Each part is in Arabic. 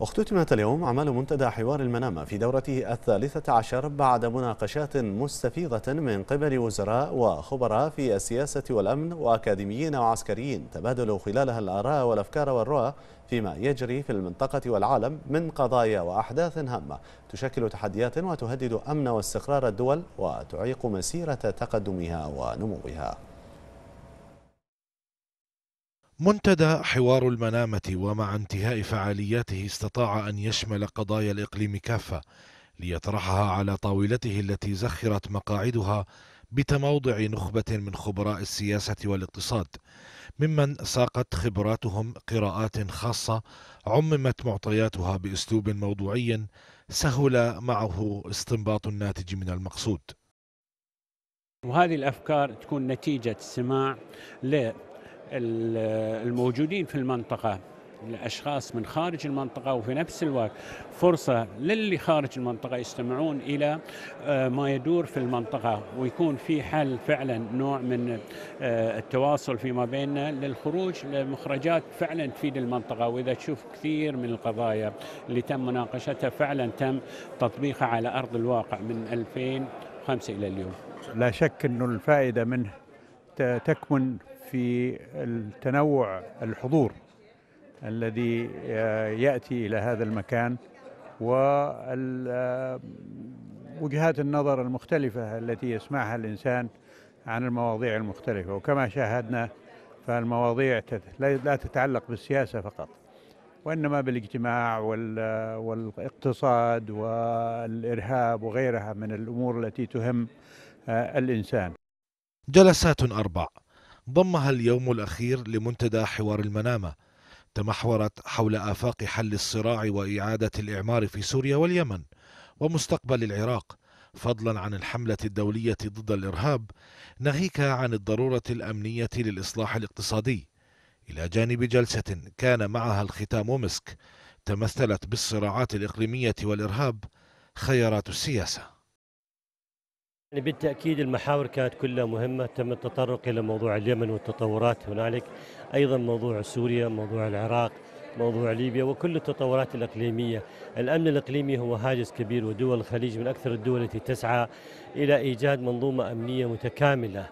اختتمت اليوم أعمال منتدى حوار المنامة في دورته الثالثة عشر بعد مناقشات مستفيضة من قبل وزراء وخبراء في السياسة والأمن وأكاديميين وعسكريين تبادلوا خلالها الآراء والأفكار والرؤى فيما يجري في المنطقة والعالم من قضايا وأحداث هامة تشكل تحديات وتهدد أمن واستقرار الدول وتعيق مسيرة تقدمها ونموها منتدى حوار المنامة ومع انتهاء فعالياته استطاع أن يشمل قضايا الإقليم كافة ليطرحها على طاولته التي زخرت مقاعدها بتموضع نخبة من خبراء السياسة والاقتصاد ممن ساقت خبراتهم قراءات خاصة عممت معطياتها بأسلوب موضوعي سهل معه استنباط الناتج من المقصود وهذه الأفكار تكون نتيجة استماع الموجودين في المنطقة الأشخاص من خارج المنطقة وفي نفس الوقت فرصة للي خارج المنطقة يستمعون إلى آه، ما يدور في المنطقة ويكون في حل فعلا نوع من آه، التواصل فيما بيننا للخروج لمخرجات فعلا تفيد المنطقة وإذا تشوف كثير من القضايا اللي تم مناقشتها فعلا تم تطبيقها على أرض الواقع من 2005 إلى اليوم لا شك أن الفائدة منه تكمن في التنوع الحضور الذي آه، ياتي الى هذا المكان ووجهات آه، النظر المختلفه التي يسمعها الانسان عن المواضيع المختلفه وكما شاهدنا فالمواضيع لا تتعلق بالسياسه فقط وانما بالاجتماع والاقتصاد والارهاب وغيرها من الامور التي تهم آه، الانسان جلسات أربع ضمها اليوم الأخير لمنتدى حوار المنامة تمحورت حول آفاق حل الصراع وإعادة الإعمار في سوريا واليمن ومستقبل العراق فضلا عن الحملة الدولية ضد الإرهاب ناهيك عن الضرورة الأمنية للإصلاح الاقتصادي إلى جانب جلسة كان معها الختام مسك تمثلت بالصراعات الإقليمية والإرهاب خيارات السياسة يعني بالتأكيد المحاور كانت كلها مهمة تم التطرق إلى موضوع اليمن والتطورات هنالك أيضا موضوع سوريا موضوع العراق موضوع ليبيا وكل التطورات الإقليمية الأمن الإقليمي هو هاجس كبير ودول الخليج من أكثر الدول التي تسعى إلى إيجاد منظومة أمنية متكاملة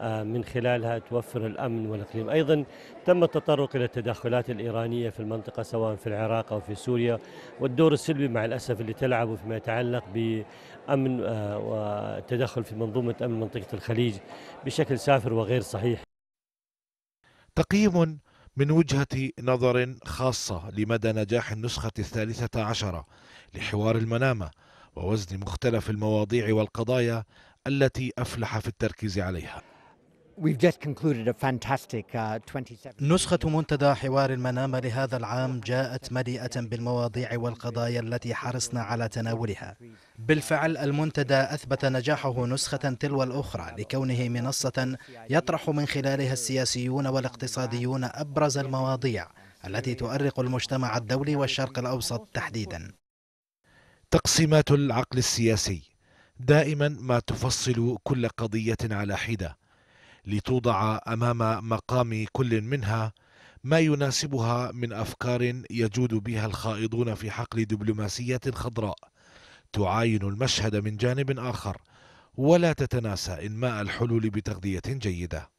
آه، من خلالها توفر الأمن والإقليم أيضا تم التطرق إلى التدخلات الإيرانية في المنطقة سواء في العراق أو في سوريا والدور السلبي مع الأسف اللي تلعبه فيما يتعلق بأمن آه، والتدخل في منظومة أمن منطقة الخليج بشكل سافر وغير صحيح تقييم من وجهة نظر خاصة لمدى نجاح النسخة الثالثة عشرة لحوار المنامة ووزن مختلف المواضيع والقضايا التي أفلح في التركيز عليها Uh, نسخة منتدى حوار المنامة لهذا العام جاءت مليئة بالمواضيع والقضايا التي حرصنا على تناولها. بالفعل المنتدى أثبت نجاحه نسخة تلو الأخرى لكونه منصة يطرح من خلالها السياسيون والاقتصاديون أبرز المواضيع التي تؤرق المجتمع الدولي والشرق الأوسط تحديدا. تقسيمات العقل السياسي دائما ما تفصل كل قضية على حدة لتوضع امام مقام كل منها ما يناسبها من افكار يجود بها الخائضون في حقل دبلوماسيه خضراء تعاين المشهد من جانب اخر ولا تتناسى انماء الحلول بتغذيه جيده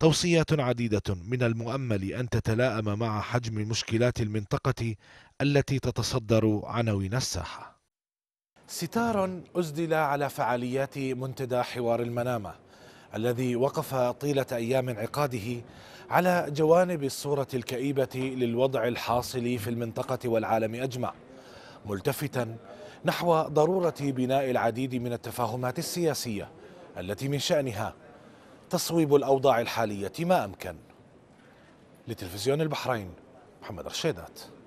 توصيات عديده من المؤمل ان تتلائم مع حجم مشكلات المنطقه التي تتصدر عناوين الساحه ستار أسدل على فعاليات منتدى حوار المنامة الذي وقف طيلة أيام انعقاده على جوانب الصورة الكئيبة للوضع الحاصل في المنطقة والعالم أجمع ملتفتا نحو ضرورة بناء العديد من التفاهمات السياسية التي من شأنها تصويب الأوضاع الحالية ما أمكن لتلفزيون البحرين محمد رشيدات